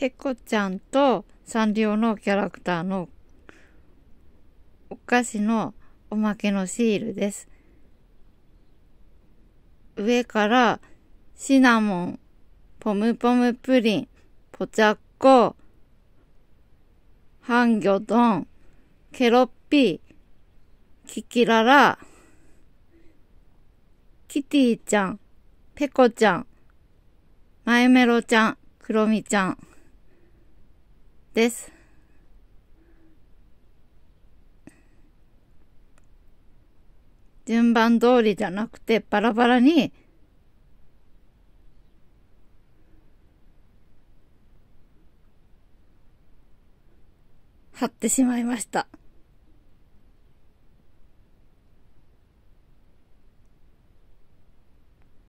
ペコちゃんとサンリオのキャラクターのお菓子のおまけのシールです。上からシナモン、ポムポムプリン、ポチャッコ、ハンギョドン、ケロッピー、キキララ、キティちゃん、ペコちゃん、マイメロちゃん、クロミちゃん。です。順番通りじゃなくてバラバラに貼ってしまいました。